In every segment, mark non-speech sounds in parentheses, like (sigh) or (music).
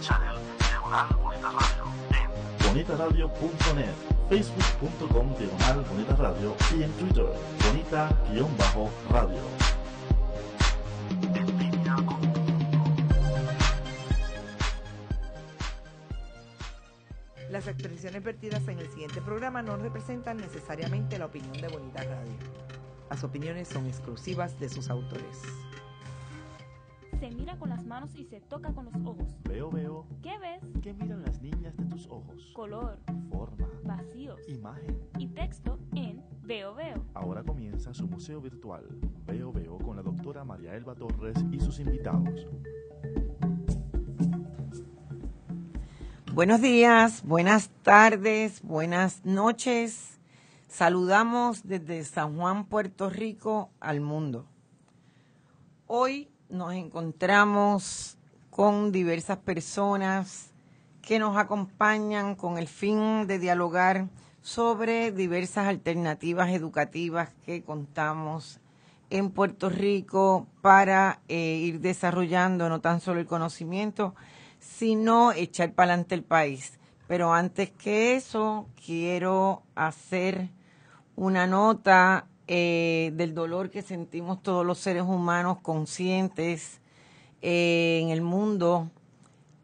Channel, Bonita Radio, en facebook.com Diagonal Bonita Radio y en Twitter, bonita-radio. Las expresiones vertidas en el siguiente programa no representan necesariamente la opinión de Bonita Radio. Las opiniones son exclusivas de sus autores. Se mira con las manos y se toca con los ojos. Veo, veo. ¿Qué ves? ¿Qué miran las niñas de tus ojos? Color, forma, Vacío. imagen y texto en Veo, veo. Ahora comienza su museo virtual. Veo, veo con la doctora María Elba Torres y sus invitados. Buenos días, buenas tardes, buenas noches. Saludamos desde San Juan, Puerto Rico, al mundo. Hoy nos encontramos con diversas personas que nos acompañan con el fin de dialogar sobre diversas alternativas educativas que contamos en Puerto Rico para eh, ir desarrollando no tan solo el conocimiento, sino echar para adelante el país. Pero antes que eso, quiero hacer una nota eh, del dolor que sentimos todos los seres humanos conscientes eh, en el mundo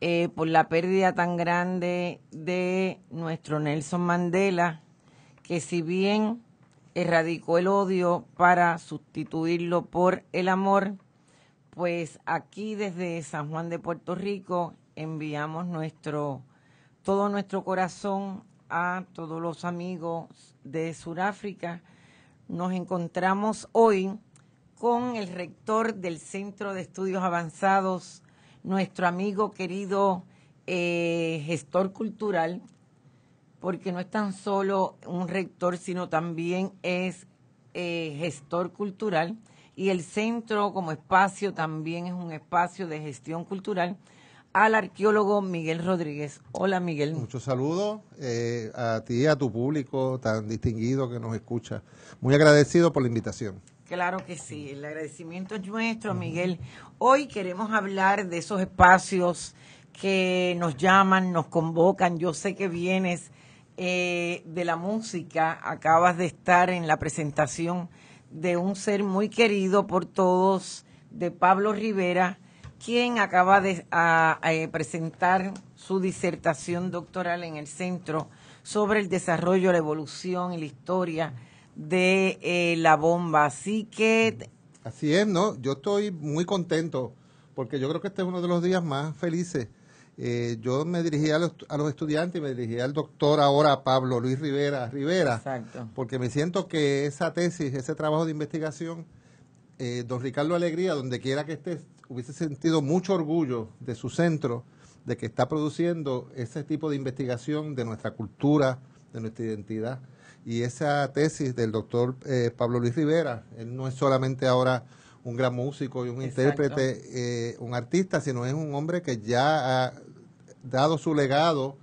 eh, por la pérdida tan grande de nuestro Nelson Mandela, que si bien erradicó el odio para sustituirlo por el amor, pues aquí desde San Juan de Puerto Rico enviamos nuestro todo nuestro corazón a todos los amigos de Sudáfrica nos encontramos hoy con el rector del Centro de Estudios Avanzados, nuestro amigo querido eh, gestor cultural, porque no es tan solo un rector, sino también es eh, gestor cultural y el centro como espacio también es un espacio de gestión cultural al arqueólogo Miguel Rodríguez. Hola, Miguel. Muchos saludos eh, a ti y a tu público tan distinguido que nos escucha. Muy agradecido por la invitación. Claro que sí, el agradecimiento es nuestro, Miguel. Hoy queremos hablar de esos espacios que nos llaman, nos convocan. Yo sé que vienes eh, de la música, acabas de estar en la presentación de un ser muy querido por todos, de Pablo Rivera, quien acaba de eh, presentar su disertación doctoral en el centro sobre el desarrollo, la evolución y la historia de eh, la bomba. Así que... Así es, ¿no? Yo estoy muy contento porque yo creo que este es uno de los días más felices. Eh, yo me dirigí a los, a los, estudiantes y me dirigí al doctor ahora Pablo Luis Rivera Rivera, Exacto. porque me siento que esa tesis, ese trabajo de investigación eh, don Ricardo Alegría, donde quiera que esté, hubiese sentido mucho orgullo de su centro, de que está produciendo ese tipo de investigación de nuestra cultura, de nuestra identidad. Y esa tesis del doctor eh, Pablo Luis Rivera, él no es solamente ahora un gran músico y un intérprete, eh, un artista, sino es un hombre que ya ha dado su legado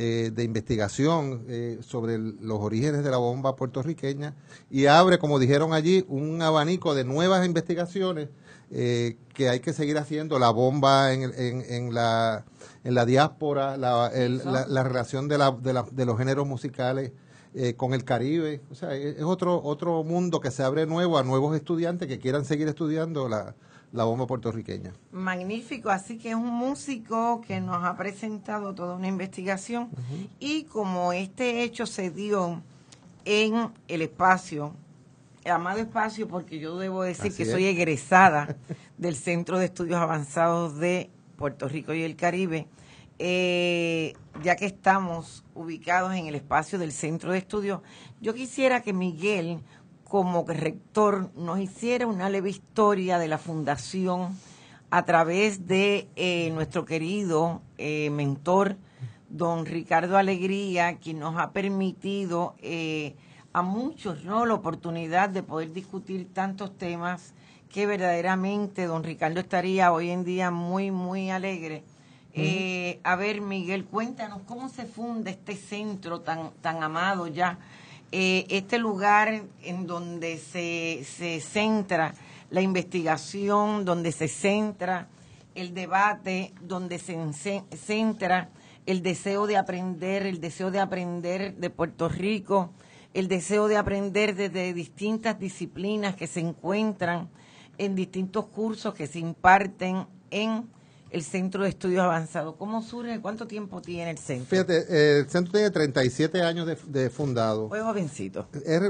eh, de investigación eh, sobre los orígenes de la bomba puertorriqueña y abre, como dijeron allí, un abanico de nuevas investigaciones eh, que hay que seguir haciendo, la bomba en, en, la, en la diáspora, la, la, relación de, la, de, los géneros musicales. con el Caribe, o sea, es otro otro mundo que se abre nuevo a nuevos estudiantes que quieran seguir estudiando la, la bomba puertorriqueña. Magnífico, así que es un músico que nos ha presentado toda una investigación y como este hecho se dio en el espacio, amado espacio porque yo debo decir que soy egresada (laughs) del Centro de Estudios Avanzados de Puerto Rico y el Caribe, eh, ya que estamos ubicados en el espacio del Centro de Estudios, yo quisiera que Miguel como rector nos hiciera una leve historia de la fundación a través de eh, nuestro querido eh, mentor, don Ricardo Alegría, quien nos ha permitido eh, a muchos ¿no? la oportunidad de poder discutir tantos temas que verdaderamente don Ricardo estaría hoy en día muy, muy alegre. a ver, Miguel, cuéntanos cómo se funda este centro tan, tan amado ya eh, este lugar en donde se, se centra la investigación, donde se centra el debate, donde se centra el deseo de aprender, el deseo de aprender de Puerto Rico, el deseo de aprender desde distintas disciplinas que se encuentran en distintos cursos que se imparten en el Centro de Estudios Avanzados? ¿Cómo surge? ¿Cuánto tiempo tiene el centro? Fíjate, eh, el centro tiene 37 años de, fundado. Muy jovencito. Es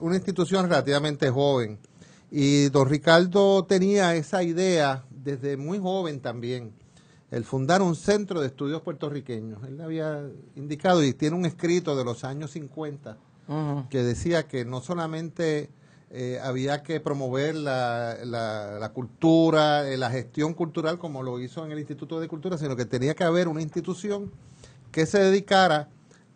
una institución relativamente joven. Y don Ricardo tenía esa idea desde muy joven también, el fundar un centro de estudios puertorriqueños. Él le había indicado y tiene un escrito de los años 50 que decía que no solamente eh, había que promover la, la, cultura, eh, la gestión cultural como lo hizo en el Instituto de Cultura, sino que tenía que haber una institución que se dedicara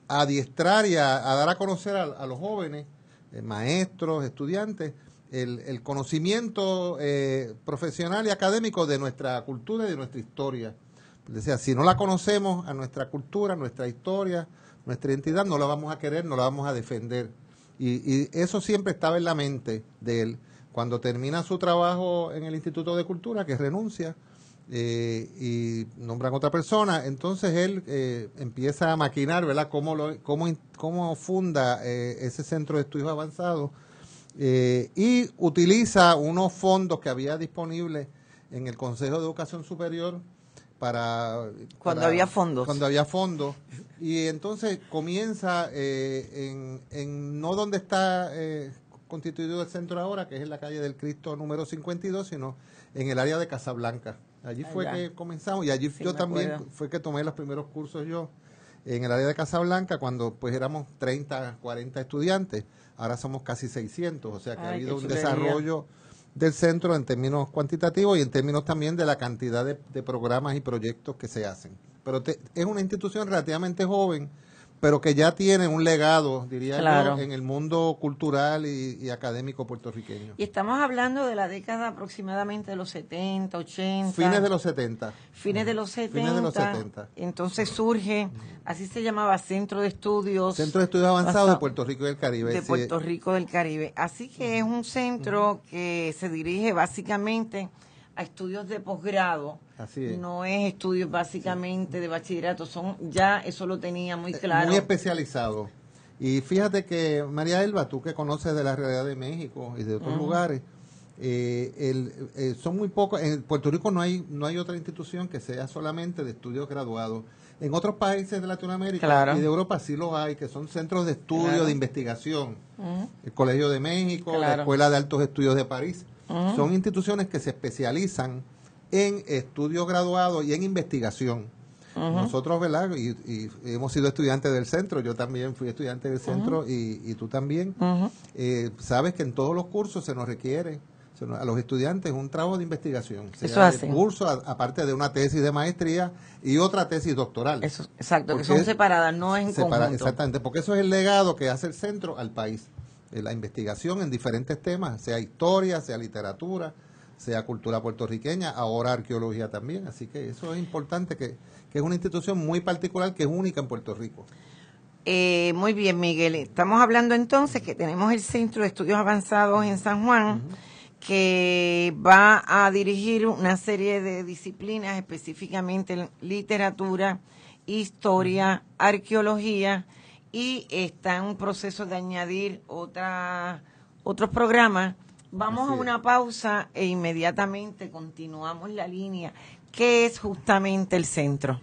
a adiestrar y a, dar a conocer a, los jóvenes, eh, maestros, estudiantes, el, el conocimiento profesional y académico de nuestra cultura y de nuestra historia. decía si no la conocemos a nuestra cultura, nuestra historia, nuestra identidad, no la vamos a querer, no la vamos a defender. Y, eso siempre estaba en la mente de él. Cuando termina su trabajo en el Instituto de Cultura, que renuncia eh, y nombran otra persona, entonces él eh, empieza a maquinar, ¿verdad?, cómo, cómo, cómo funda eh, ese centro de estudios avanzados y utiliza unos fondos que había disponibles en el Consejo de Educación Superior para... Cuando había fondos. Cuando había fondos. Y entonces comienza eh, en, no donde está eh, constituido el centro ahora, que es en la calle del Cristo número 52, sino en el área de Casablanca. Allí fue que comenzamos y allí yo también fue que tomé los primeros cursos yo en el área de Casablanca cuando pues éramos 30, 40 estudiantes. Ahora somos casi 600, o sea que ha habido un desarrollo del centro en términos cuantitativos y en términos también de la cantidad de, programas y proyectos que se hacen. Pero es una institución relativamente joven pero que ya tiene un legado, diría yo, en el mundo cultural y, académico puertorriqueño. Y estamos hablando de la década aproximadamente de los 70, 80. Fines de los 70. Fines de los 70. Fines de los 70. Entonces surge, así se llamaba, Centro de Estudios. Centro de Estudios Avanzados de Puerto Rico y del Caribe. De Puerto Rico del Caribe. Así que es un centro que se dirige básicamente a estudios de posgrado no es estudios básicamente de bachillerato, son ya eso lo tenía muy eh, claro. Muy especializado. Y fíjate que María Elba, tú que conoces de la realidad de México y de otros lugares, eh, eh, son muy pocos. En Puerto Rico no hay no hay otra institución que sea solamente de estudios graduados. En otros países de Latinoamérica y de Europa sí los hay, que son centros de estudio, de investigación. El Colegio de México, la Escuela de Altos Estudios de París. Son instituciones que se especializan en estudios graduados y en investigación. Nosotros, ¿verdad? Y, hemos sido estudiantes del centro, yo también fui estudiante del centro y, tú también. Eh, sabes que en todos los cursos se nos requiere a los estudiantes un trabajo de investigación. Eso curso, aparte de una tesis de maestría y otra tesis doctoral. Eso, exacto, que son separadas, no en conjunto. Exactamente, porque eso es el legado que hace el centro al país. la investigación en diferentes temas, sea historia, sea literatura, sea cultura puertorriqueña, ahora arqueología también. Así que eso es importante, que, es una institución muy particular, que es única en Puerto Rico. Eh, muy bien, Miguel. Estamos hablando entonces que tenemos el Centro de Estudios Avanzados en San Juan, que va a dirigir una serie de disciplinas, específicamente literatura, historia, arqueología, y está en un proceso de añadir otra, otros programas Vamos a una pausa e inmediatamente continuamos la línea. que es justamente el centro?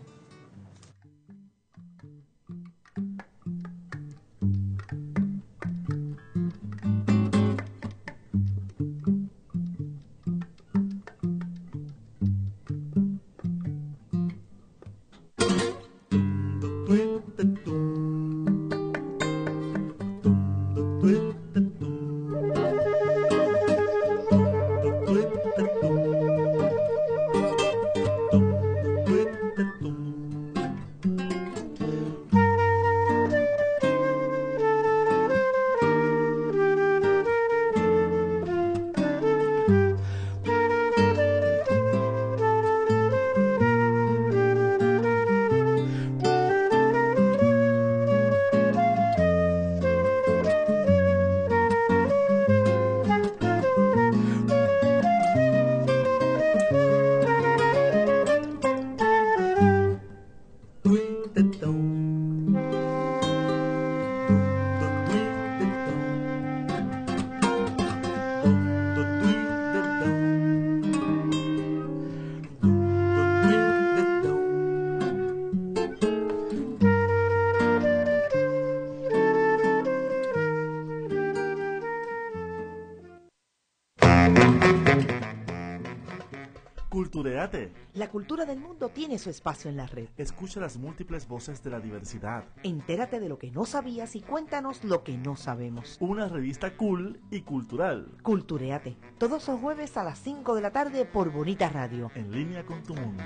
su espacio en la red. Escucha las múltiples voces de la diversidad. Entérate de lo que no sabías y cuéntanos lo que no sabemos. Una revista cool y cultural. Culturéate. Todos los jueves a las 5 de la tarde por Bonita Radio. En línea con tu mundo.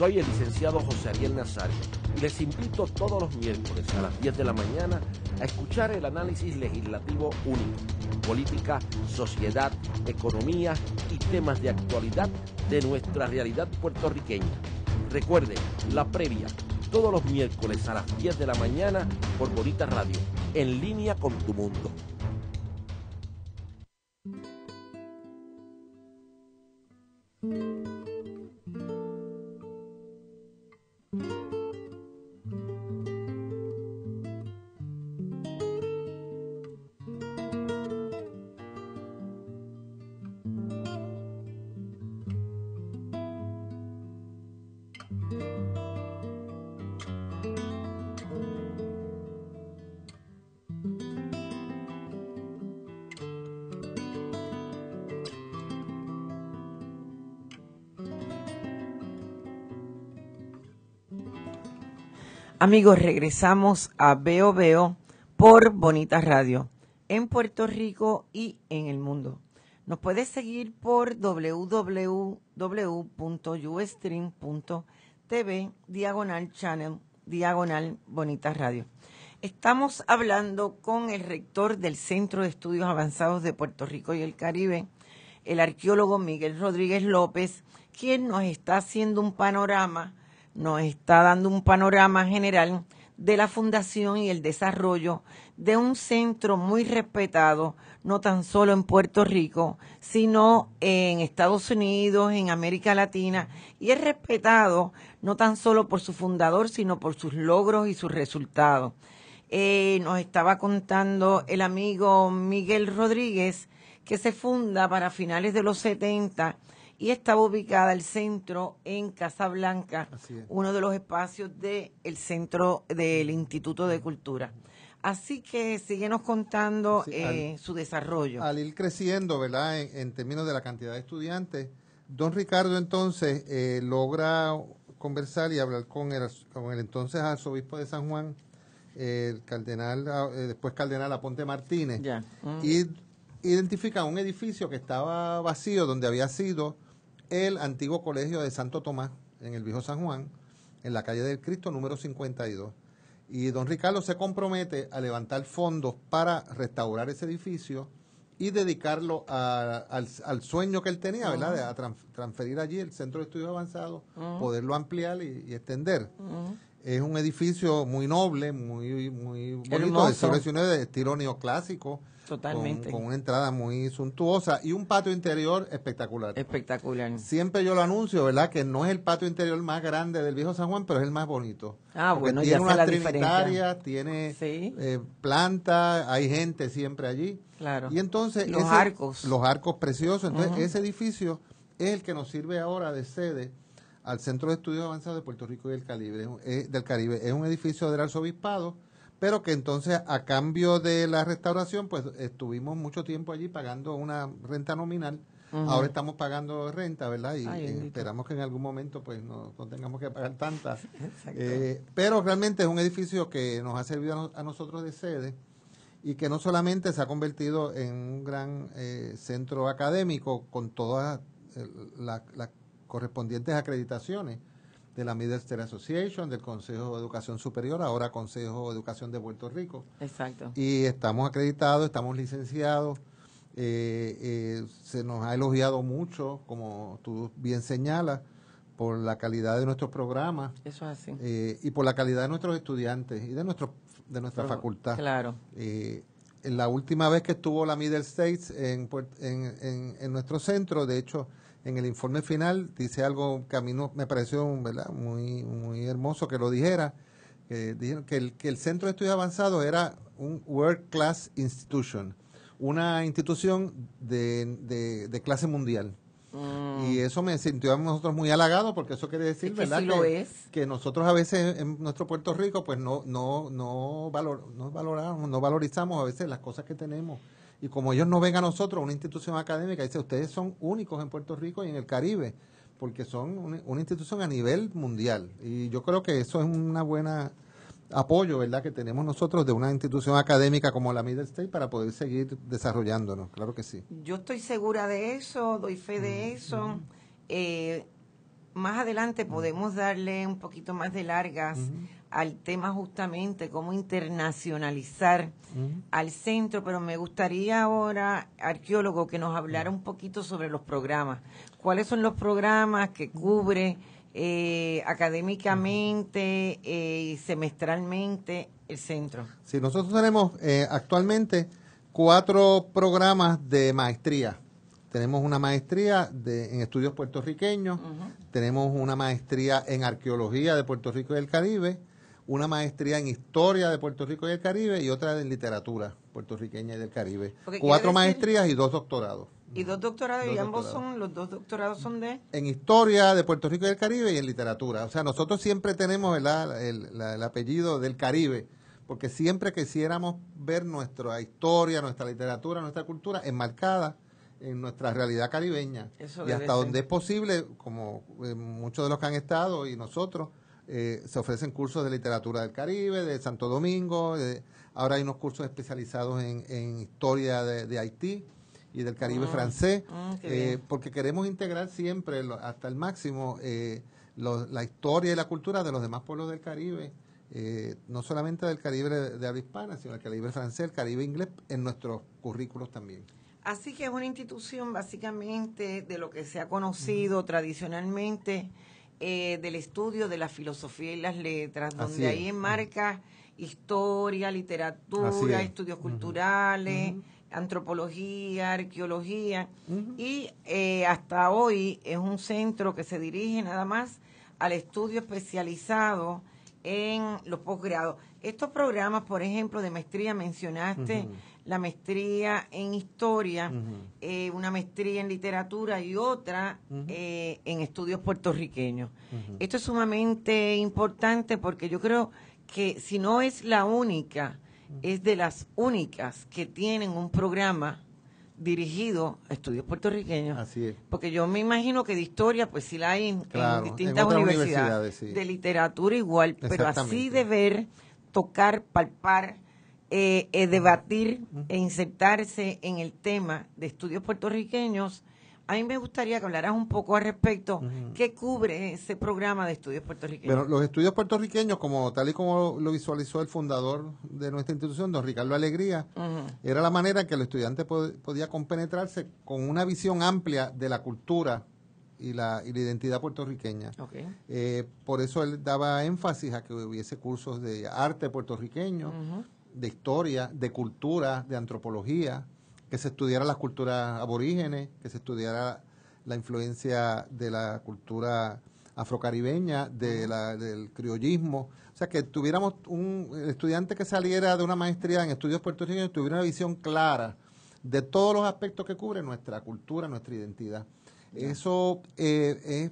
Soy el licenciado José Ariel Nazario les invito todos los miércoles a las 10 de la mañana a escuchar el análisis legislativo único, política, sociedad, economía y temas de actualidad de nuestra realidad puertorriqueña. Recuerde, la previa, todos los miércoles a las 10 de la mañana por Bonita Radio, en línea con tu mundo. Amigos, regresamos a Veo por Bonita Radio en Puerto Rico y en el mundo. Nos puedes seguir por www.ustream.tv diagonal channel diagonal Bonita Radio. Estamos hablando con el rector del Centro de Estudios Avanzados de Puerto Rico y el Caribe, el arqueólogo Miguel Rodríguez López, quien nos está haciendo un panorama nos está dando un panorama general de la fundación y el desarrollo de un centro muy respetado, no tan solo en Puerto Rico, sino en Estados Unidos, en América Latina, y es respetado no tan solo por su fundador, sino por sus logros y sus resultados. Eh, nos estaba contando el amigo Miguel Rodríguez que se funda para finales de los 70 y estaba ubicada el centro en Casablanca, uno de los espacios del centro del Instituto de Cultura. Así que síguenos contando eh, su desarrollo. Al ir creciendo, ¿verdad? En, términos de la cantidad de estudiantes, don Ricardo entonces eh, logra conversar y hablar con el, con el entonces arzobispo de San Juan, el cardenal, ah, eh, después cardenal Aponte Martínez, y identifica un edificio que estaba vacío, donde había sido el antiguo colegio de Santo Tomás, en el Viejo San Juan, en la calle del Cristo número 52. Y don Ricardo se compromete a levantar fondos para restaurar ese edificio y dedicarlo al, sueño que él tenía, ¿verdad? De, a transferir allí el Centro de Estudios Avanzados, poderlo ampliar y, extender. Es un edificio muy noble, muy, muy bonito, de estilo neoclásico. Totalmente. Con, una entrada muy suntuosa y un patio interior espectacular. Espectacular. Siempre yo lo anuncio, ¿verdad? Que no es el patio interior más grande del viejo San Juan, pero es el más bonito. Ah, bueno, tiene una tiene eh, plantas, hay gente siempre allí. Claro. Y entonces. Los arcos. Los arcos preciosos. Entonces, ese edificio es el que nos sirve ahora de sede al Centro de Estudios Avanzados de Puerto Rico y el Caribe. Eh, del Caribe. Es un edificio del arzobispado, pero que entonces a cambio de la restauración, pues estuvimos mucho tiempo allí pagando una renta nominal. Ahora estamos pagando renta, ¿verdad? Y, esperamos que en algún momento pues no, tengamos que pagar tantas. (laughs) Eh, pero realmente es un edificio que nos ha servido a, nosotros de sede y que no solamente se ha convertido en un gran eh, centro académico con todas las correspondientes acreditaciones de la Middle State Association, del Consejo de Educación Superior, ahora Consejo de Educación de Puerto Rico. Exacto. Y estamos acreditados, estamos licenciados. Eh, eh, se nos ha elogiado mucho, como tú bien señalas, por la calidad de nuestro programa. Eso es así. Eh, y por la calidad de nuestros estudiantes y de, nuestro, de nuestra facultad. Claro. En la última vez que estuvo la Middle States en, en nuestro centro, de hecho, en el informe final dice algo que a mí me pareció ¿verdad? Muy, muy hermoso que lo dijera. que dijeron que el, que el Centro de Estudios Avanzados era un World Class Institution, una institución de, de, clase mundial. Mm. Y eso me sintió a nosotros muy halagado porque eso quiere decir, que ¿verdad? que, nosotros a veces en nuestro Puerto Rico pues no no valor, no valoramos, no valorizamos a veces las cosas que tenemos y como ellos no ven a nosotros, una institución académica, dice, ustedes son únicos en Puerto Rico y en el Caribe, porque son una, institución a nivel mundial. Y yo creo que eso es una buena apoyo, ¿verdad?, que tenemos nosotros de una institución académica como la Middle State para poder seguir desarrollándonos, claro que sí. Yo estoy segura de eso, doy fe de mm, eso. Mm. Eh, más adelante podemos darle un poquito más de largas mm-hmm al tema justamente, cómo internacionalizar mm. al centro, pero me gustaría ahora, arqueólogo, que nos hablara un poquito sobre los programas. ¿Cuáles son los programas que mm. cubre eh, académicamente mm. eh, y semestralmente el centro? Sí, nosotros tenemos eh, actualmente cuatro programas de maestría. Tenemos una maestría de, en estudios puertorriqueños, tenemos una maestría en arqueología de Puerto Rico y el Caribe, una maestría en historia de Puerto Rico y el Caribe y otra en literatura puertorriqueña y del Caribe. Cuatro maestrías y dos doctorados. Y dos doctorados, y ambos son, los dos doctorados son de... En historia de Puerto Rico y el Caribe y en literatura. O sea, nosotros siempre tenemos el, el, apellido del Caribe, porque siempre quisiéramos ver nuestra historia, nuestra literatura, nuestra cultura enmarcada en nuestra realidad caribeña. y hasta donde es posible, como eh, muchos de los que han estado y nosotros, eh, se ofrecen cursos de literatura del Caribe, de Santo Domingo, ahora hay unos cursos especializados en, en historia de, Haití y del Caribe mm, francés, mm, eh, porque queremos integrar siempre hasta el máximo eh, la historia y la cultura de los demás pueblos del Caribe. no solamente del Caribe de, habla hispana, sino del Caribe francés, el Caribe inglés, en nuestros currículos también. Así que es una institución básicamente de lo que se ha conocido tradicionalmente eh, del estudio de la filosofía y las letras, donde ahí enmarca historia, literatura, estudios culturales, antropología, arqueología. Y eh, hasta hoy es un centro que se dirige nada más al estudio especializado en los posgrados. Estos programas, por ejemplo, de maestría mencionaste la maestría en historia, eh, una maestría en literatura y otra eh, en estudios puertorriqueños. Esto es sumamente importante porque yo creo que si no es la única, es de las únicas que tienen un programa dirigido a estudios puertorriqueños. Así es. Porque yo me imagino que de historia, pues sí la hay en, distintas universidades, de literatura igual, pero así de ver, tocar, palpar, eh, eh, debatir e insertarse en el tema de estudios puertorriqueños, a mí me gustaría que hablaras un poco al respecto. ¿Qué cubre ese programa de estudios puertorriqueños? Bueno, los estudios puertorriqueños, como tal y como lo visualizó el fundador de nuestra institución, don Ricardo Alegría, era la manera en que el estudiante podía compenetrarse con una visión amplia de la cultura y la, identidad puertorriqueña. Eh, por eso él daba énfasis a que hubiese cursos de arte puertorriqueño de historia, de cultura, de antropología, que se estudiara las culturas aborígenes, que se estudiara la influencia de la cultura afrocaribeña, de la, del criollismo. O sea, que tuviéramos un estudiante que saliera de una maestría en estudios puertorriqueños, tuviera una visión clara de todos los aspectos que cubre nuestra cultura, nuestra identidad. Eso eh,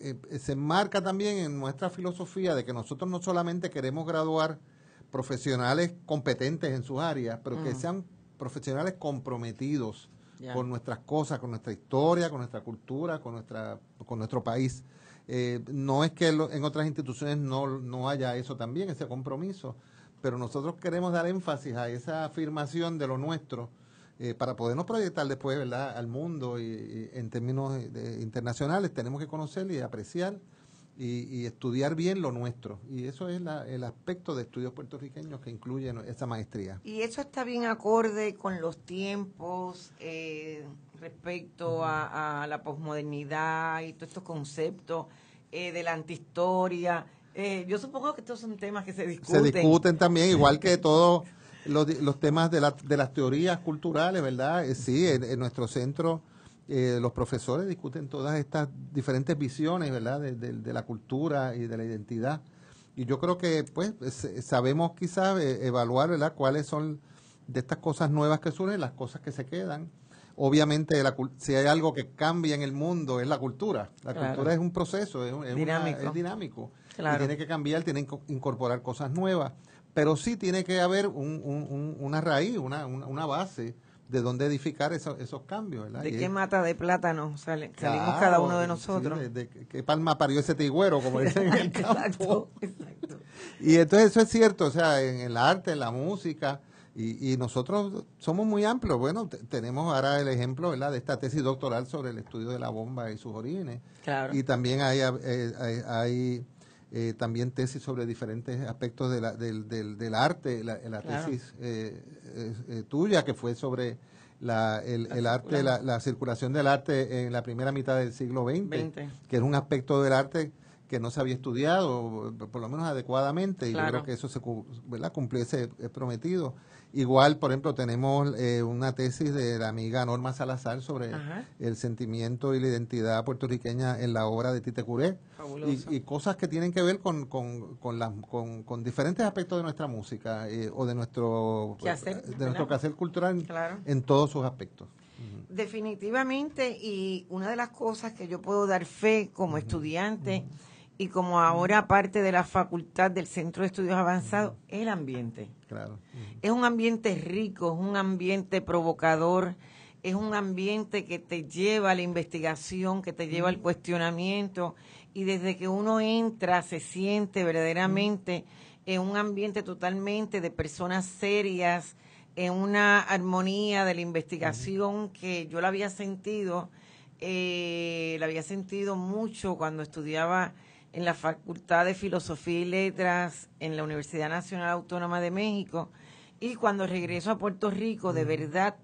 eh, se enmarca también en nuestra filosofía de que nosotros no solamente queremos graduar profesionales competentes en sus áreas, pero que sean profesionales comprometidos con nuestras cosas, con nuestra historia, con nuestra cultura, con, nuestra, con nuestro país. Eh, no es que en otras instituciones no, haya eso también, ese compromiso, pero nosotros queremos dar énfasis a esa afirmación de lo nuestro eh, para podernos proyectar después ¿verdad? al mundo y, en términos eh, internacionales. Tenemos que conocer y apreciar y, estudiar bien lo nuestro. Y eso es el aspecto de estudios puertorriqueños que incluye esa maestría. Y eso está bien acorde con los tiempos eh, respecto a, la posmodernidad y todos estos conceptos eh, de la antihistoria. Eh, yo supongo que estos son temas que se discuten. Se discuten también, igual que (laughs) todos los, los temas de, la, de las teorías culturales, ¿verdad? sí, en nuestro centro eh, los profesores discuten todas estas diferentes visiones, ¿verdad?, de, la cultura y de la identidad. Y yo creo que, pues, eh, sabemos quizás eh, evaluar, ¿verdad?, cuáles son de estas cosas nuevas que surgen, las cosas que se quedan. Obviamente, si hay algo que cambia en el mundo, es la cultura. La cultura es un proceso, es, dinámico. Y tiene que cambiar, tiene que incorporar cosas nuevas. Pero sí tiene que haber una raíz, una, una base de dónde edificar esos, cambios. ¿verdad? ¿De qué mata de plátano salimos cada uno de nosotros? de, qué palma parió ese tigüero, como dicen en el (laughs) campo. exacto, exacto. Y entonces eso es cierto, o sea, en el arte, en la música, y, y nosotros somos muy amplios. Bueno, tenemos ahora el ejemplo ¿verdad? de esta tesis doctoral sobre el estudio de la bomba y sus orígenes. Claro. Y también hay, eh, eh, hay, hay eh, también tesis sobre diferentes aspectos del, del, del, arte, la, tesis eh, eh, tuya que fue sobre la, el, arte, la, circulación del arte en la primera mitad del siglo XX, que es un aspecto del arte que no se había estudiado, por lo menos adecuadamente, y yo creo que eso se ¿verdad? cumplió ese prometido. Igual, por ejemplo, tenemos eh, una tesis de la amiga Norma Salazar sobre el sentimiento y la identidad puertorriqueña en la obra de Tite Curé. Y, cosas que tienen que ver con, con, diferentes aspectos de nuestra música eh, o de nuestro, eh, de nuestro quehacer cultural en todos sus aspectos. Definitivamente, y una de las cosas que yo puedo dar fe como estudiante y como ahora parte de la facultad del Centro de Estudios Avanzados, el ambiente. Es un ambiente rico, es un ambiente provocador, es un ambiente que te lleva a la investigación, que te lleva al cuestionamiento y desde que uno entra se siente verdaderamente en un ambiente totalmente de personas serias, en una armonía de la investigación que yo la había sentido, eh, la había sentido mucho cuando estudiaba en la Facultad de Filosofía y Letras en la Universidad Nacional Autónoma de México y cuando regreso a Puerto Rico, de verdad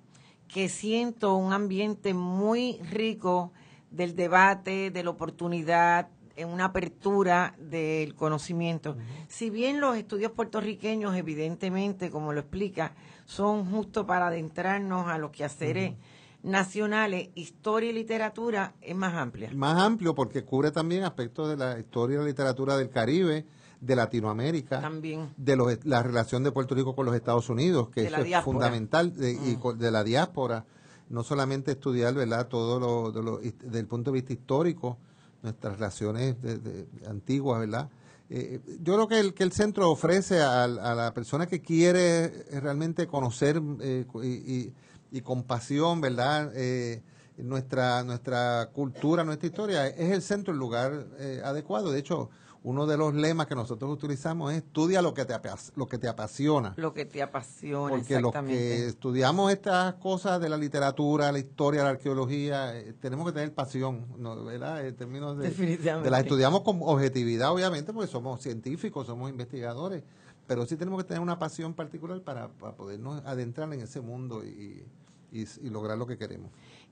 que siento un ambiente muy rico del debate, de la oportunidad, en una apertura del conocimiento. Si bien los estudios puertorriqueños, evidentemente, como lo explica, son justo para adentrarnos a lo que haceré nacionales, historia y literatura, es más amplia. Más amplio porque cubre también aspectos de la historia y la literatura del Caribe, de Latinoamérica, también. de los, la relación de Puerto Rico con los Estados Unidos, que es fundamental, y mm. de la diáspora. No solamente estudiar, ¿verdad?, todo lo, desde el punto de vista histórico, nuestras relaciones de, antiguas, ¿verdad? Eh, yo creo que el, que el centro ofrece a, la persona que quiere realmente conocer eh, y y con pasión, ¿verdad? Eh, nuestra, nuestra cultura, nuestra historia, es el centro, el lugar eh, adecuado. De hecho, uno de los lemas que nosotros utilizamos es estudia lo que te, lo que te apasiona. Lo que te apasiona, Porque lo que estudiamos estas cosas de la literatura, la historia, la arqueología, eh, tenemos que tener pasión, ¿verdad? En términos de, Definitivamente. De la estudiamos con objetividad, obviamente, porque somos científicos, somos investigadores, pero sí tenemos que tener una pasión particular para, para podernos adentrar en ese mundo y y, lograr lo que queremos.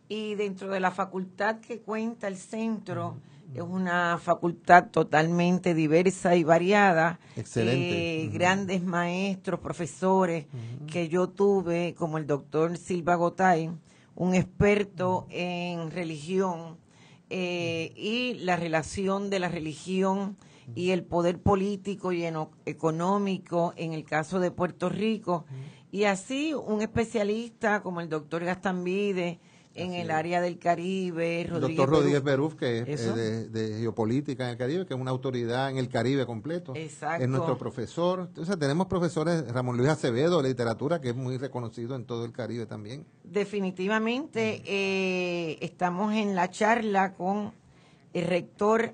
Y dentro de la facultad que cuenta el centro, es una facultad totalmente diversa y variada. Excelente. Eh, grandes maestros, profesores que yo tuve, como el doctor Silva Gotay, un experto en religión eh, y la relación de la religión y el poder político y económico en el caso de Puerto Rico. Y así un especialista como el doctor Gastambide en el área del Caribe, doctor Rodríguez Beruf, que es eh, de, geopolítica en el Caribe, que es una autoridad en el Caribe completo. Exacto. Es nuestro profesor. Entonces tenemos profesores, Ramón Luis Acevedo, de literatura, que es muy reconocido en todo el Caribe también. Definitivamente eh, estamos en la charla con el rector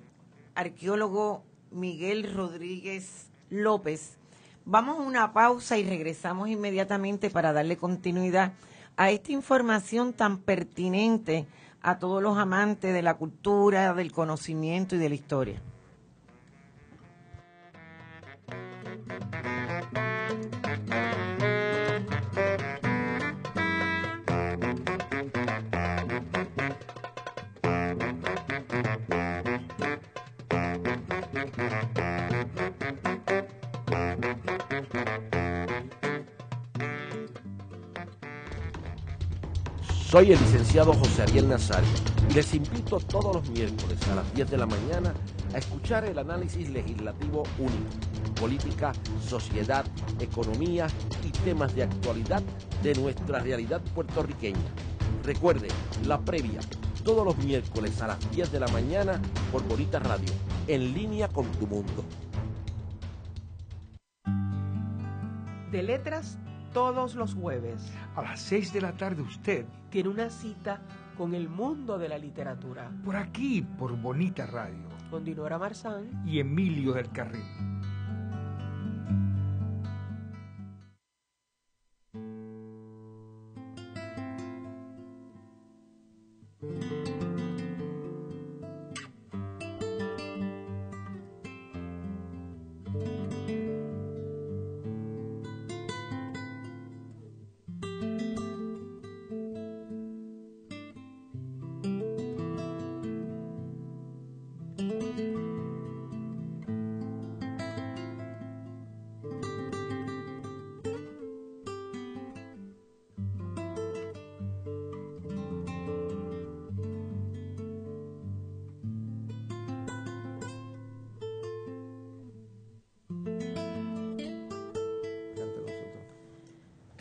arqueólogo Miguel Rodríguez López Vamos a una pausa y regresamos inmediatamente para darle continuidad a esta información tan pertinente a todos los amantes de la cultura, del conocimiento y de la historia. Soy el licenciado José Ariel Nazario les invito todos los miércoles a las 10 de la mañana a escuchar el análisis legislativo único, política, sociedad, economía y temas de actualidad de nuestra realidad puertorriqueña. Recuerde, la previa, todos los miércoles a las 10 de la mañana por Bonita Radio, en línea con tu mundo. De letras todos los jueves. A las 6 de la tarde usted tiene una cita con el mundo de la literatura. Por aquí, por Bonita Radio. Con Dinora Marzán y Emilio del Carril.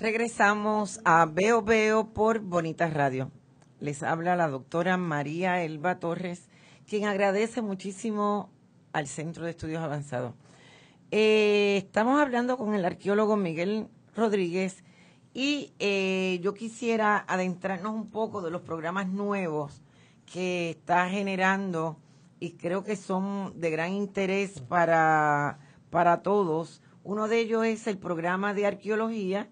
Regresamos a Veo Veo por Bonitas Radio. Les habla la doctora María Elba Torres, quien agradece muchísimo al Centro de Estudios Avanzados. Eh, estamos hablando con el arqueólogo Miguel Rodríguez y eh, yo quisiera adentrarnos un poco de los programas nuevos que está generando y creo que son de gran interés para, para todos. Uno de ellos es el programa de arqueología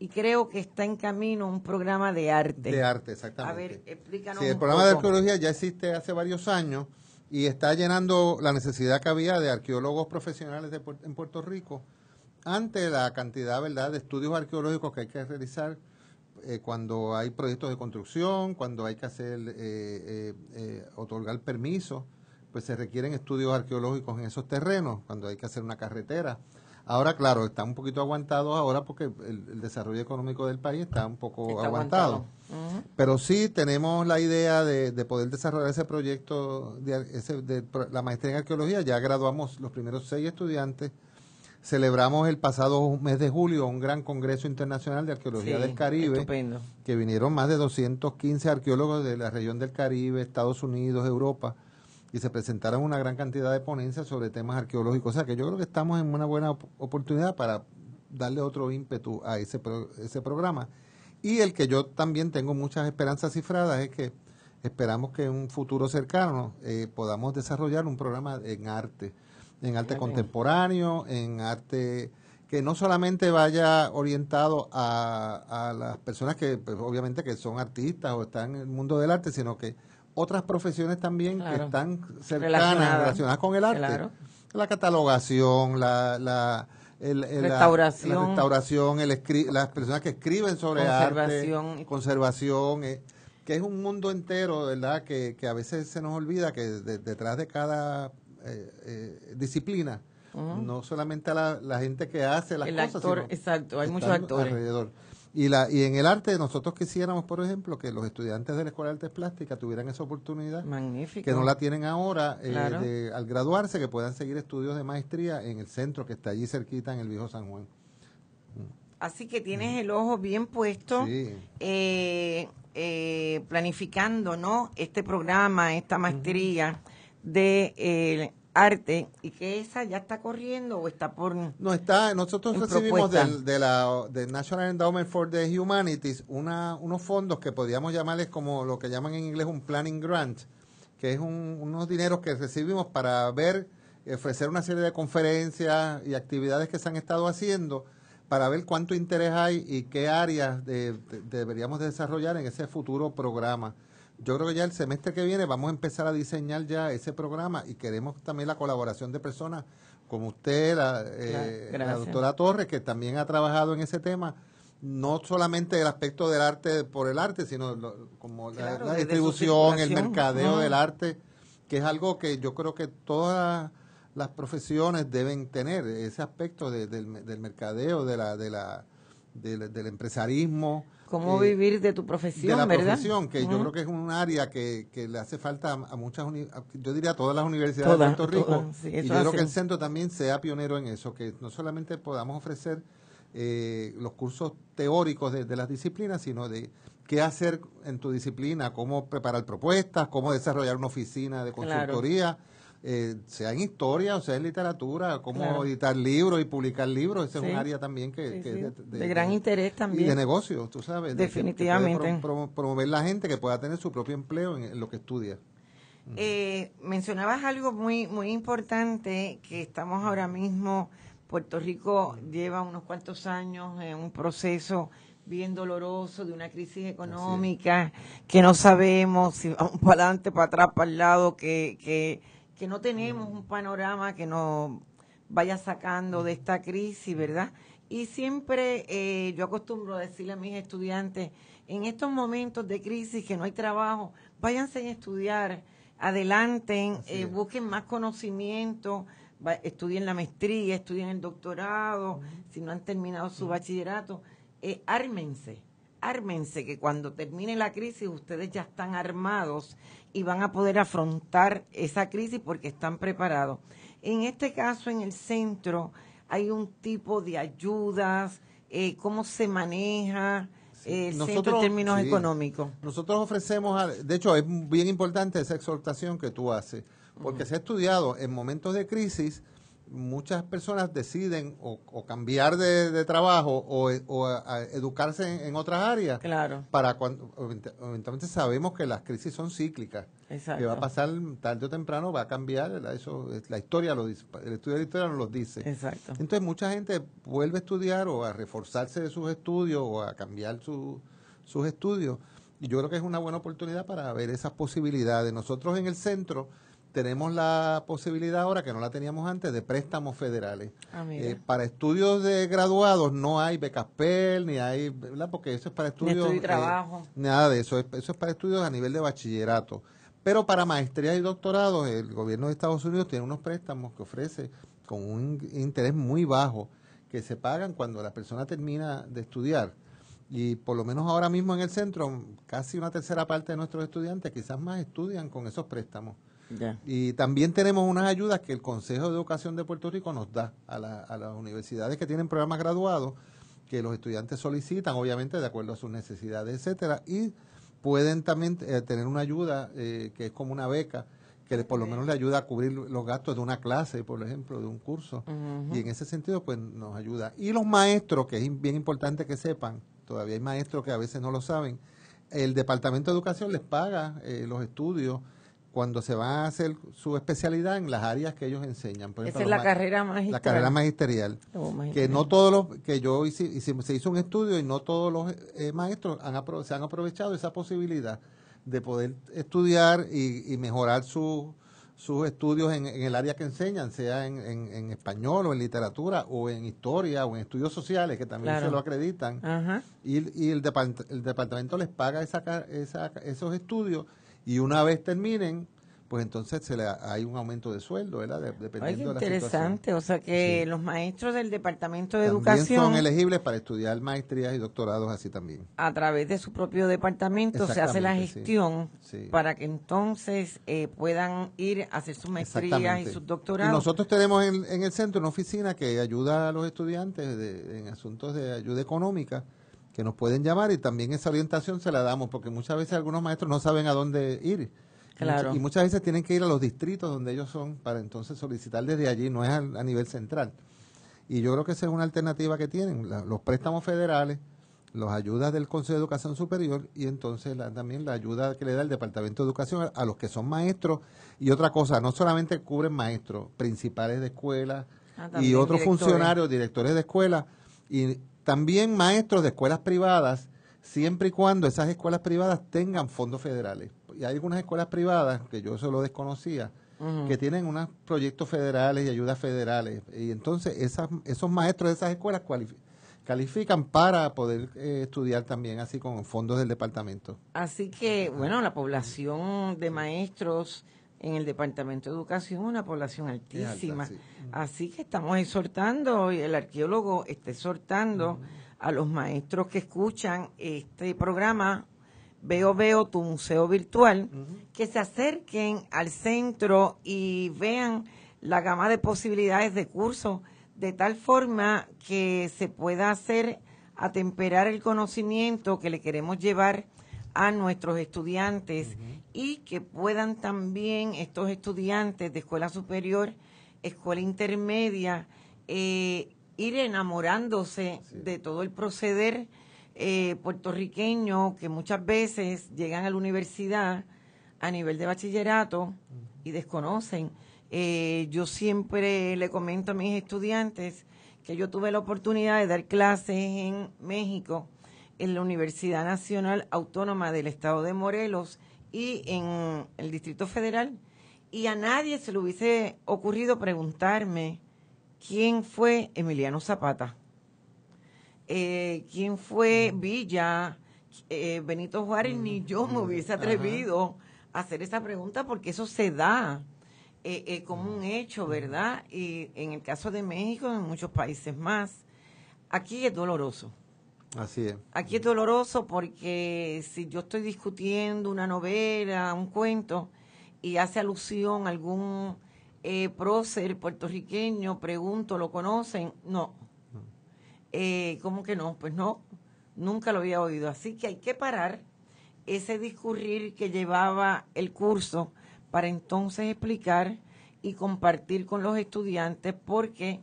y creo que está en camino un programa de arte. De arte, exactamente. A ver, explícanos. Sí, el programa de arqueología ya existe hace varios años y está llenando la necesidad que había de arqueólogos profesionales en Puerto Rico ante la cantidad ¿verdad? de estudios arqueológicos que hay que realizar eh, cuando hay proyectos de construcción, cuando hay que hacer, eh, eh, otorgar permisos, pues se requieren estudios arqueológicos en esos terrenos, cuando hay que hacer una carretera. Ahora, claro, está un poquito aguantado ahora porque el, desarrollo económico del país está un poco aguantado. Pero sí tenemos la idea de, poder desarrollar ese proyecto de, la maestría en arqueología. Ya graduamos los primeros seis estudiantes. Celebramos el pasado mes de julio un gran congreso internacional de arqueología del Caribe, que vinieron más de 215 arqueólogos de la región del Caribe, Estados Unidos, Europa y se presentaron una gran cantidad de ponencias sobre temas arqueológicos. O sea que yo creo que estamos en una buena oportunidad para darle otro ímpetu a ese, ese programa. Y el que yo también tengo muchas esperanzas cifradas es que esperamos que en un futuro cercano eh, podamos desarrollar un programa en arte, en arte contemporáneo, en arte que no solamente vaya orientado a, las personas que pues, obviamente que son artistas o están en el mundo del arte, sino que otras profesiones también que están cercanas, relacionadas, con el arte. La catalogación, la, restauración, restauración el escri las personas que escriben sobre arte, conservación, eh, que es un mundo entero, ¿verdad? Que, que a veces se nos olvida que detrás de cada eh, eh, disciplina, no solamente la, gente que hace las el actor, exacto, hay muchos actores. Alrededor. Y, la, y en el arte nosotros quisiéramos, por ejemplo, que los estudiantes de la Escuela de Artes Plásticas tuvieran esa oportunidad, Magnífico. que no la tienen ahora eh, al graduarse, que puedan seguir estudios de maestría en el centro que está allí cerquita en el Viejo San Juan. Así que tienes el ojo bien puesto, eh, eh, planificando ¿no? este programa, esta maestría de de arte y que esa ya está corriendo o está por no está nosotros recibimos del, de la National Endowment for the Humanities unos fondos que podríamos llamarles como lo que llaman en inglés un planning grant que es unos dineros que recibimos para ver ofrecer una serie de conferencias y actividades que se han estado haciendo para ver cuánto interés hay y qué áreas deberíamos desarrollar en ese futuro programa yo creo que ya el semestre que viene vamos a empezar a diseñar ya ese programa y queremos también la colaboración de personas como usted, la, eh, doctora Torres, que también ha trabajado en ese tema no solamente el aspecto del arte por el arte, sino como la, distribución, el mercadeo del arte, que es algo que yo creo que todas las profesiones deben tener, ese aspecto del, del, mercadeo, de la, de la del, empresarismo. Cómo eh, vivir de tu profesión, de la profesión, que yo creo que es un área que, le hace falta a, muchas, yo diría a todas las universidades de Puerto Rico. y yo creo que el centro también sea pionero en eso, que no solamente podamos ofrecer eh, los cursos teóricos de, las disciplinas, sino de qué hacer en tu disciplina, cómo preparar propuestas, cómo desarrollar una oficina de consultoría. Eh, sea en historia o sea en literatura, cómo editar libros y publicar libros, ese es un área también que, de, gran interés también. Y de negocios, tú sabes. Definitivamente. promover la gente que pueda tener su propio empleo en, lo que estudia. Mm. Eh, mencionabas algo muy, muy importante, que estamos ahora mismo, Puerto Rico lleva unos cuantos años en un proceso bien doloroso de una crisis económica, que no sabemos si vamos para adelante, para atrás, para el lado, que que no tenemos mm. un panorama que nos vaya sacando de esta crisis, ¿verdad? Y siempre eh, yo acostumbro a decirle a mis estudiantes, en estos momentos de crisis que no hay trabajo, váyanse a estudiar, adelanten, eh, busquen más conocimiento, estudien la maestría, estudien el doctorado, mm. si no han terminado su bachillerato, eh, ármense ármense, que cuando termine la crisis ustedes ya están armados y van a poder afrontar esa crisis porque están preparados. En este caso, en el centro, hay un tipo de ayudas, eh, cómo se maneja. Eh, el centro en términos económicos. Nosotros ofrecemos, de hecho, es bien importante esa exhortación que tú haces, porque se ha estudiado en momentos de crisis, muchas personas deciden o, cambiar de, trabajo o, educarse en, otras áreas. Claro. Para cuando, eventualmente sabemos que las crisis son cíclicas. Exacto. Que va a pasar tarde o temprano, va a cambiar. Eso, la historia lo dice, el estudio de la historia nos lo dice. Exacto. Entonces, mucha gente vuelve a estudiar o a reforzarse de sus estudios o a cambiar sus estudios. Y yo creo que es una buena oportunidad para ver esas posibilidades. Nosotros en el centro tenemos la posibilidad ahora, que no la teníamos antes, de préstamos federales. Ah, eh, para estudios de graduados no hay becas ni hay, Porque eso es para estudios... Eh, trabajo. nada de eso, eso es para estudios a nivel de bachillerato. Pero para maestrías y doctorados, el gobierno de Estados Unidos tiene unos préstamos que ofrece con un interés muy bajo, que se pagan cuando la persona termina de estudiar. Y por lo menos ahora mismo en el centro, casi una tercera parte de nuestros estudiantes, quizás más, estudian con esos préstamos. Y también tenemos unas ayudas que el Consejo de Educación de Puerto Rico nos da a, a las universidades que tienen programas graduados que los estudiantes solicitan, obviamente, de acuerdo a sus necesidades, etcétera, y pueden también eh, tener una ayuda eh, que es como una beca que por lo menos le ayuda a cubrir los gastos de una clase, por ejemplo, de un curso. Y en ese sentido, pues nos ayuda. Y los maestros, que es bien importante que sepan, todavía hay maestros que a veces no lo saben, el Departamento de Educación les paga eh, los estudios cuando se van a hacer su especialidad en las áreas que ellos enseñan. Esa es la carrera magisterial. La carrera magisterial. que no todos los, que yo hice, se hizo un estudio y no todos los eh, maestros han se han aprovechado esa posibilidad de poder estudiar y, mejorar sus estudios en, el área que enseñan, sea en, en, español o en literatura o en historia o en estudios sociales, que también se lo acreditan. Y, el, el, departamento les paga esa, esos estudios y una vez terminen, pues entonces se le, hay un aumento de sueldo, ¿verdad? De, la Ay, interesante, o sea que los maestros del Departamento de Educación son elegibles para estudiar maestrías y doctorados así también. A través de su propio departamento se hace la gestión para que entonces eh, puedan ir a hacer sus maestrías y sus doctorados. nosotros tenemos en, el centro una oficina que ayuda a los estudiantes en asuntos de ayuda económica que nos pueden llamar y también esa orientación se la damos, porque muchas veces algunos maestros no saben a dónde ir. Y muchas veces tienen que ir a los distritos donde ellos son para entonces solicitar desde allí, no es a, nivel central. Y yo creo que esa es una alternativa que tienen, los préstamos federales, las ayudas del Consejo de Educación Superior y entonces también la ayuda que le da el Departamento de Educación a, los que son maestros. Y otra cosa, no solamente cubren maestros, principales de escuela ah, y otros funcionarios, directores de escuela y también maestros de escuelas privadas, siempre y cuando esas escuelas privadas tengan fondos federales. Y hay algunas escuelas privadas, que yo eso lo desconocía, que tienen unos proyectos federales y ayudas federales. Y entonces esos maestros de esas escuelas califican para poder eh, estudiar también así con fondos del departamento. Así que, bueno, la población de maestros en el Departamento de Educación una población altísima. Mm. Así que estamos exhortando, y el arqueólogo está exhortando mm. a los maestros que escuchan este programa, Veo Veo, tu museo virtual, mm-hmm. que se acerquen al centro y vean la gama de posibilidades de curso de tal forma que se pueda hacer atemperar el conocimiento que le queremos llevar a nuestros estudiantes mm-hmm y que puedan también estos estudiantes de escuela superior, escuela intermedia, eh, ir enamorándose de todo el proceder eh, puertorriqueño que muchas veces llegan a la universidad a nivel de bachillerato y desconocen. Eh, yo siempre le comento a mis estudiantes que yo tuve la oportunidad de dar clases en México, en la Universidad Nacional Autónoma del Estado de Morelos, y en el Distrito Federal y a nadie se le hubiese ocurrido preguntarme quién fue Emiliano Zapata, eh, quién fue Villa, eh, Benito Juárez, ni yo me hubiese atrevido a hacer esa pregunta porque eso se da eh, como un hecho, ¿verdad? Y en el caso de México, y en muchos países más, aquí es doloroso. Así Aquí es doloroso porque si yo estoy discutiendo una novela, un cuento, y hace alusión algún eh, prócer puertorriqueño, pregunto, ¿lo conocen? No. Eh, ¿Cómo que no? Pues no, nunca lo había oído. Así que hay que parar ese discurrir que llevaba el curso para entonces explicar y compartir con los estudiantes porque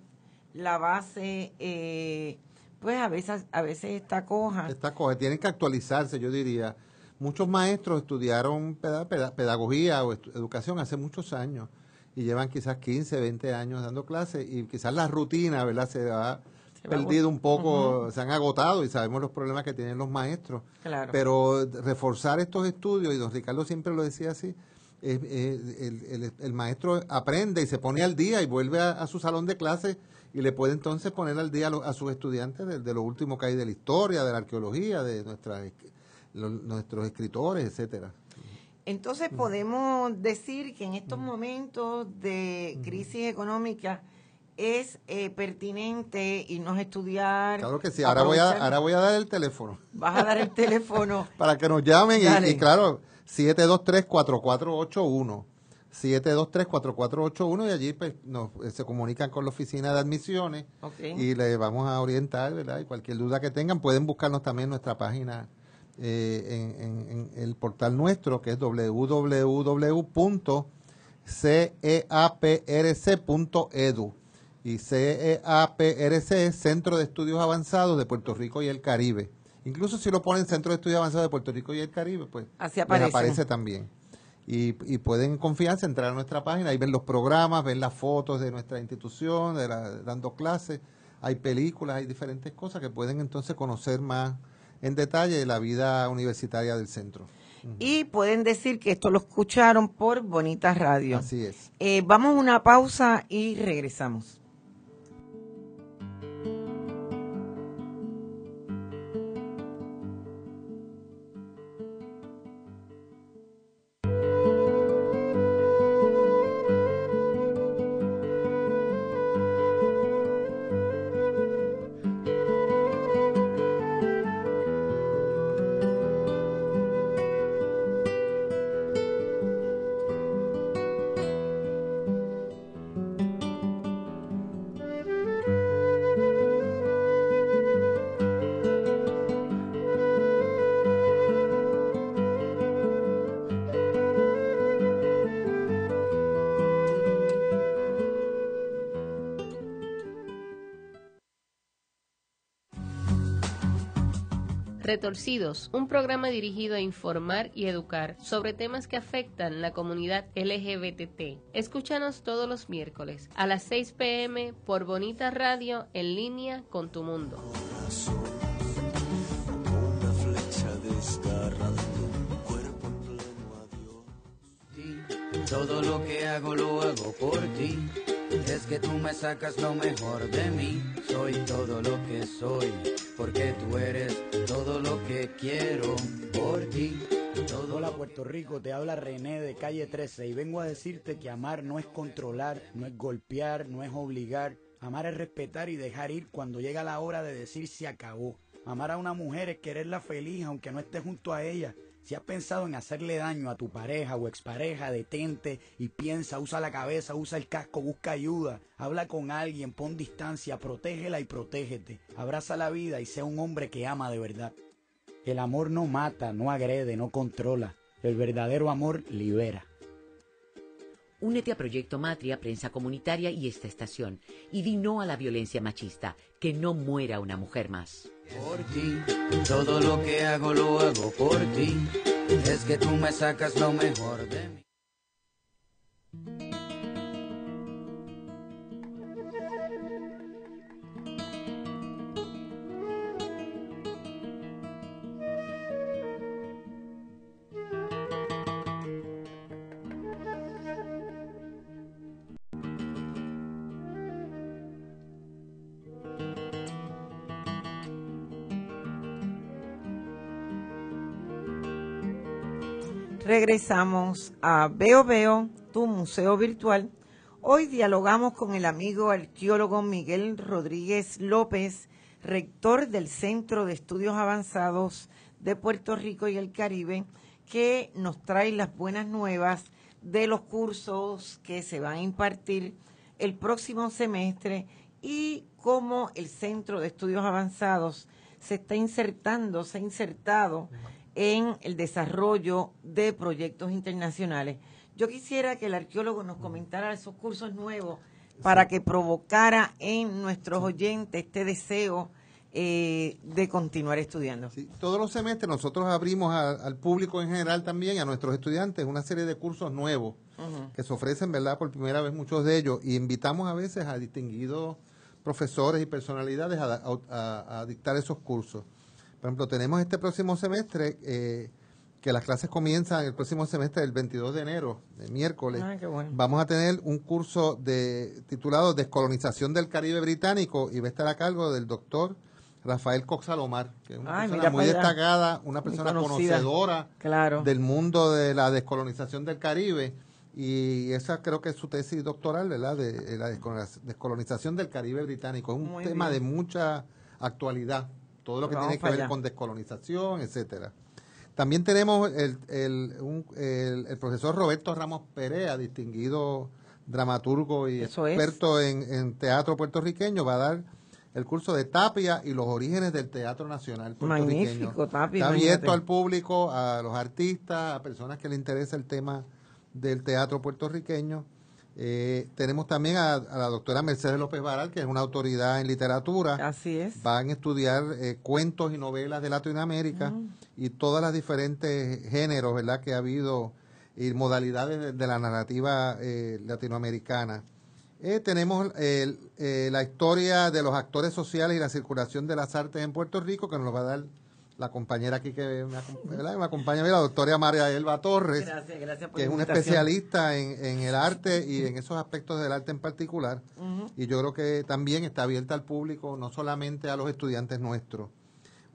la base... Eh, pues a veces, a veces está coja. Está coja, tienen que actualizarse, yo diría. Muchos maestros estudiaron pedagogía o educación hace muchos años y llevan quizás 15, 20 años dando clases y quizás la rutina, ¿verdad? Se ha perdido un poco, se han agotado y sabemos los problemas que tienen los maestros. Claro. Pero reforzar estos estudios, y don Ricardo siempre lo decía así, el, el, maestro aprende y se pone al día y vuelve a su salón de clases y le puede entonces poner al día a, sus estudiantes de, lo último que hay de la historia, de la arqueología, de nuestras, nuestros escritores, etcétera. Entonces podemos decir que en estos momentos de crisis económica es eh, pertinente irnos a estudiar. Claro que sí, ahora voy, a, ahora voy a dar el teléfono. Vas a dar el teléfono. (laughs) Para que nos llamen y, y claro, 723-4481. 723-4481 y allí pues, nos, eh, se comunican con la oficina de admisiones y le vamos a orientar, ¿verdad? Y cualquier duda que tengan pueden buscarnos también en nuestra página, eh, en, el portal nuestro que es www.ceaprc.edu. Y CEAPRC e es Centro de Estudios Avanzados de Puerto Rico y el Caribe. Incluso si lo ponen Centro de Estudios Avanzados de Puerto Rico y el Caribe, pues aparece también. Y, pueden confiarse, confianza entrar a nuestra página y ver los programas, ver las fotos de nuestra institución, dando clases, hay películas, hay diferentes cosas que pueden entonces conocer más en detalle la vida universitaria del centro. Y pueden decir que esto lo escucharon por Bonita Radio. Así es. Eh, vamos a una pausa y regresamos. Retorcidos, un programa dirigido a informar y educar sobre temas que afectan la comunidad LGBT. Escúchanos todos los miércoles a las 6 pm por Bonita Radio en línea con tu mundo. Es que tú me sacas lo mejor de mí. Soy todo lo que soy, porque tú eres todo lo que quiero por ti. Hola Puerto Rico, te habla René de calle 13 y vengo a decirte que amar no es controlar, no es golpear, no es obligar. Amar es respetar y dejar ir cuando llega la hora de decir se acabó. Amar a una mujer es quererla feliz aunque no esté junto a ella si has pensado en hacerle daño a tu pareja o expareja, detente y piensa, usa la cabeza, usa el casco, busca ayuda, habla con alguien, pon distancia, protégela y protégete. Abraza la vida y sea un hombre que ama de verdad. El amor no mata, no agrede, no controla. El verdadero amor libera. Únete a Proyecto Matria, Prensa Comunitaria y esta estación y di no a la violencia machista, que no muera una mujer más. todo lo que hago lo hago por ti, es que tú me sacas lo mejor de mí. Regresamos a Veo Veo, tu museo virtual. Hoy dialogamos con el amigo arqueólogo Miguel Rodríguez López, rector del Centro de Estudios Avanzados de Puerto Rico y el Caribe, que nos trae las buenas nuevas de los cursos que se van a impartir el próximo semestre y cómo el Centro de Estudios Avanzados se está insertando, se ha insertado en el desarrollo de proyectos internacionales. Yo quisiera que el arqueólogo nos comentara esos cursos nuevos para que provocara en nuestros oyentes este deseo eh, de continuar estudiando. todos los semestres nosotros abrimos al público en general también, a nuestros estudiantes, una serie de cursos nuevos que se ofrecen, ¿verdad? Por primera vez muchos de ellos. Y invitamos a veces a distinguidos profesores y personalidades a dictar esos cursos. Por ejemplo, tenemos este próximo semestre eh, que las clases comienzan el próximo semestre, el 22 de enero, el miércoles. Ah, vamos a tener un curso de titulado Descolonización del Caribe Británico y va a estar a cargo del doctor Rafael Cox que es una persona muy destacada, una persona conocedora del mundo de la descolonización del Caribe. Y esa creo que es su tesis doctoral, ¿verdad? De, la descolonización del Caribe británico. Es un tema de mucha actualidad todo lo que tiene que ver con descolonización, etcétera. También tenemos el, el, un, el, profesor Roberto Ramos Perea, distinguido dramaturgo y experto en, en, teatro puertorriqueño, va a dar el curso de Tapia y los orígenes del teatro nacional puertorriqueño. Magnífico, Tapia. Está abierto al público, a los artistas, a personas que les interesa el tema del teatro puertorriqueño. Eh, tenemos también a, la doctora Mercedes López Baral, que es una autoridad en literatura. Así es. Van a estudiar eh, cuentos y novelas de Latinoamérica y todas las diferentes géneros, ¿verdad?, que ha habido y modalidades de, la narrativa eh, latinoamericana. tenemos la historia de los actores sociales y la circulación de las artes en Puerto Rico, que nos lo va a dar la compañera aquí que me, me acompaña, la doctora María Elba Torres, que es una especialista en, el arte y en esos aspectos del arte en particular. Y yo creo que también está abierta al público, no solamente a los estudiantes nuestros.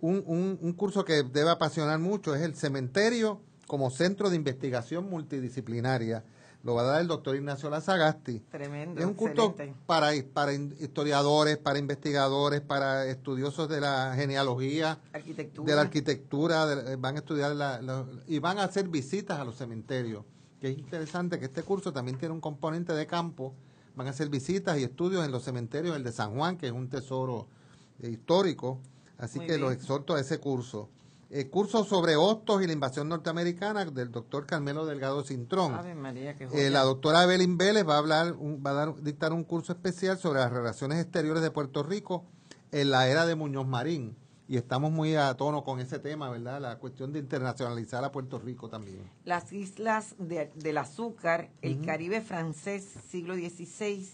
Un, un, un curso que debe apasionar mucho es el cementerio como centro de investigación multidisciplinaria lo va a dar el doctor Ignacio Lazagasti. Tremendo. Es un curso para, para historiadores, para investigadores, para estudiosos de la genealogía, de la arquitectura, van a estudiar la, y van a hacer visitas a los cementerios. Que es interesante que este curso también tiene un componente de campo. Van a hacer visitas y estudios en los cementerios, el de San Juan, que es un tesoro eh, histórico. Así que los exhorto a ese curso. Eh, curso sobre hostos y la invasión norteamericana del doctor Carmelo Delgado Cintrón. Eh, la doctora Evelyn Vélez va a hablar, va a dar, dictar un curso especial sobre las relaciones exteriores de Puerto Rico en la era de Muñoz Marín. Y estamos muy a tono con ese tema, ¿verdad? La cuestión de internacionalizar a Puerto Rico también. Las islas del azúcar, el Caribe francés, siglo XVI,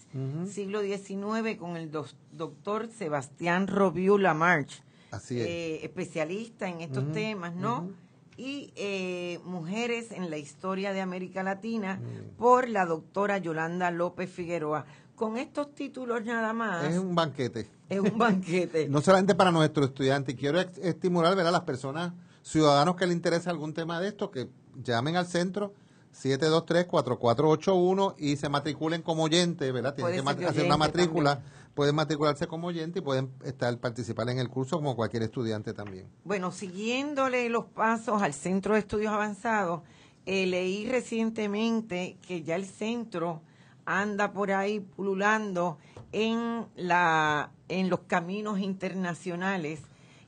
siglo XIX, con el doctor Sebastián Robiu Lamarche eh, especialista en estos temas, ¿no? Y eh, Mujeres en la Historia de América Latina por la doctora Yolanda López Figueroa. Con estos títulos nada más. Es un banquete. Es un banquete. (laughs) no solamente para nuestros estudiantes. Quiero estimular ver a las personas, ciudadanos que les interesa algún tema de esto, que llamen al centro 723-4481 y se matriculen como oyente, ¿verdad? Tienen que hacer una matrícula pueden matricularse como oyente y pueden estar participar en el curso como cualquier estudiante también. Bueno, siguiéndole los pasos al Centro de Estudios Avanzados, eh, leí recientemente que ya el centro anda por ahí pululando en la en los caminos internacionales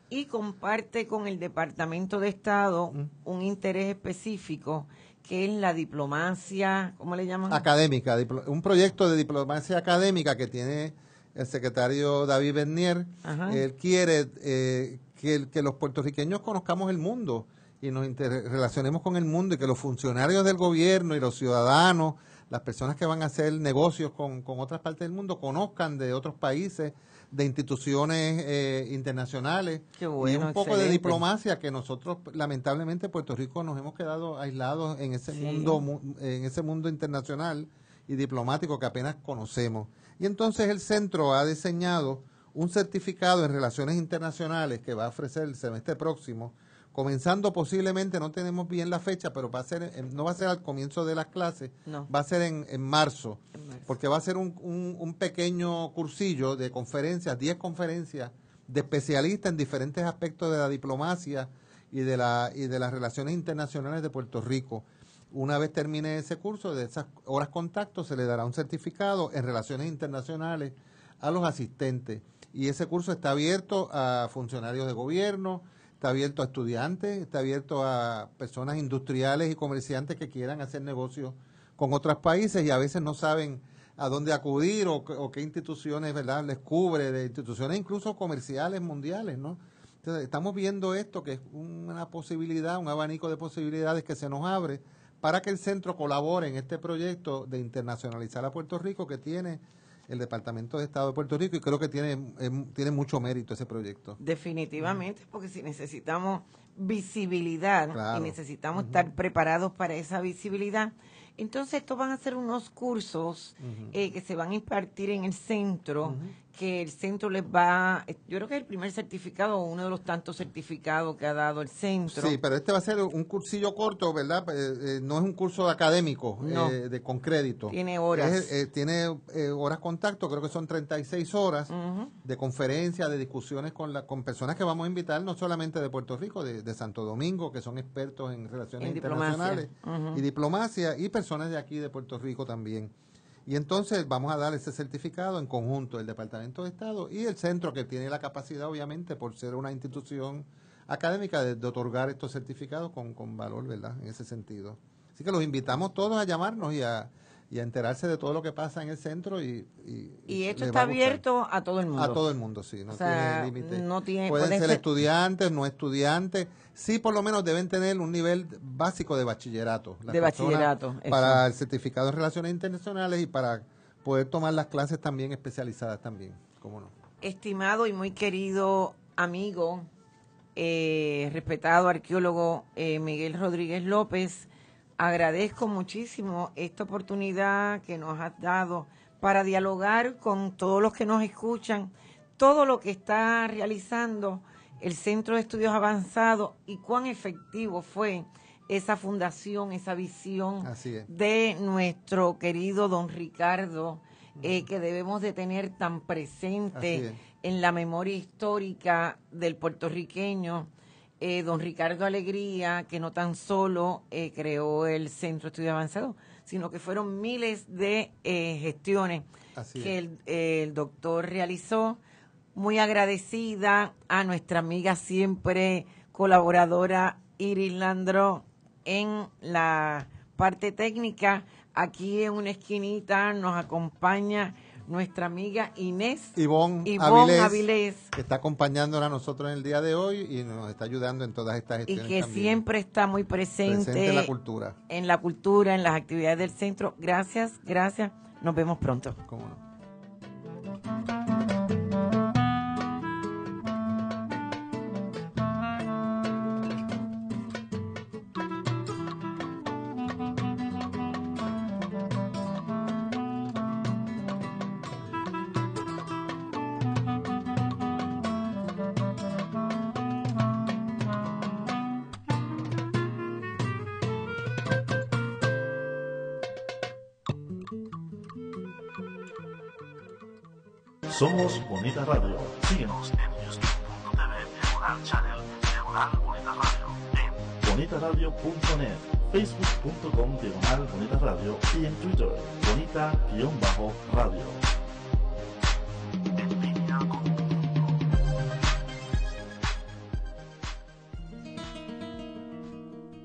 y comparte con el Departamento de Estado un interés específico que es la diplomacia, ¿cómo le llaman? Académica, un proyecto de diplomacia académica que tiene el secretario David Bernier, él quiere eh, que, los puertorriqueños conozcamos el mundo y nos relacionemos con el mundo y que los funcionarios del gobierno y los ciudadanos, las personas que van a hacer negocios con, con otras partes del mundo, conozcan de otros países, de instituciones eh, internacionales y un poco de diplomacia que nosotros lamentablemente Puerto Rico nos hemos quedado aislados en ese en ese mundo internacional y diplomático que apenas conocemos. Y entonces el centro ha diseñado un certificado en relaciones internacionales que va a ofrecer el semestre próximo, comenzando posiblemente, no tenemos bien la fecha, pero va a ser, eh, no va a ser al comienzo de las clases, va a ser en, marzo, porque va a ser un, un, pequeño cursillo de conferencias, 10 conferencias de especialistas en diferentes aspectos de la diplomacia y de, la, y de las relaciones internacionales de Puerto Rico. Una vez termine ese curso, de esas horas contacto, se le dará un certificado en relaciones internacionales a los asistentes. Y ese curso está abierto a funcionarios de gobierno, está abierto a estudiantes, está abierto a personas industriales y comerciantes que quieran hacer negocios con otros países y a veces no saben a dónde acudir o, qué instituciones verdad les cubre de instituciones incluso comerciales mundiales no entonces estamos viendo esto que es una posibilidad un abanico de posibilidades que se nos abre para que el centro colabore en este proyecto de internacionalizar a Puerto Rico que tiene el Departamento de Estado de Puerto Rico y creo que tiene, em, tiene mucho mérito ese proyecto. Definitivamente, porque si necesitamos visibilidad y necesitamos estar preparados para esa visibilidad, entonces estos van a ser unos cursos eh, que se van a impartir en el centro que el centro les va, eh, yo creo que es el primer certificado uno de los tantos certificados que ha dado el centro. Sí, pero este va a ser un cursillo corto, ¿verdad? Eh, eh, no es un curso académico, de, con crédito. Tiene horas. tiene horas contacto, creo que son 36 horas de conferencias, de discusiones con, con personas que vamos a invitar, no solamente de Puerto Rico, de, Santo Domingo, que son expertos en relaciones internacionales y diplomacia, y personas de aquí de Puerto Rico también. Y entonces vamos a dar ese certificado en conjunto el Departamento de Estado y el centro que tiene la capacidad, obviamente, por ser una institución académica, de, otorgar estos certificados con, con valor, ¿verdad? En ese sentido. Así que los invitamos todos a llamarnos y a, y enterarse de todo lo que pasa en el centro y... esto está abierto a todo el mundo. A todo el mundo, sí, no tiene límite. Pueden ser, estudiantes, no estudiantes, sí por lo menos deben tener un nivel básico de bachillerato. de bachillerato. Para el certificado de relaciones internacionales y para poder tomar las clases también especializadas también, cómo no. Estimado y muy querido amigo, eh, respetado arqueólogo eh, Miguel Rodríguez López, agradezco muchísimo esta oportunidad que nos has dado para dialogar con todos los que nos escuchan, todo lo que está realizando el Centro de Estudios Avanzados y cuán efectivo fue esa fundación, esa visión de nuestro querido don Ricardo, eh, que debemos de tener tan presente en la memoria histórica del puertorriqueño eh, don Ricardo Alegría, que no tan solo eh, creó el Centro de Estudio Avanzado, sino que fueron miles de eh, gestiones que el, el, doctor realizó. Muy agradecida a nuestra amiga siempre colaboradora Iris Landro en la parte técnica. Aquí en una esquinita nos acompaña nuestra amiga Inés Ivonne, Avilés, que está acompañándonos a nosotros en el día de hoy y nos está ayudando en todas estas gestiones. Y que siempre está muy presente, en la cultura. En la cultura, en las actividades del centro. Gracias, gracias. Nos vemos pronto. Somos Bonita Radio. Síguenos en youtube.tv, channel, bonita radio, en bonitaradio.net, facebook.com, diagonal y en Twitter, bonita-radio.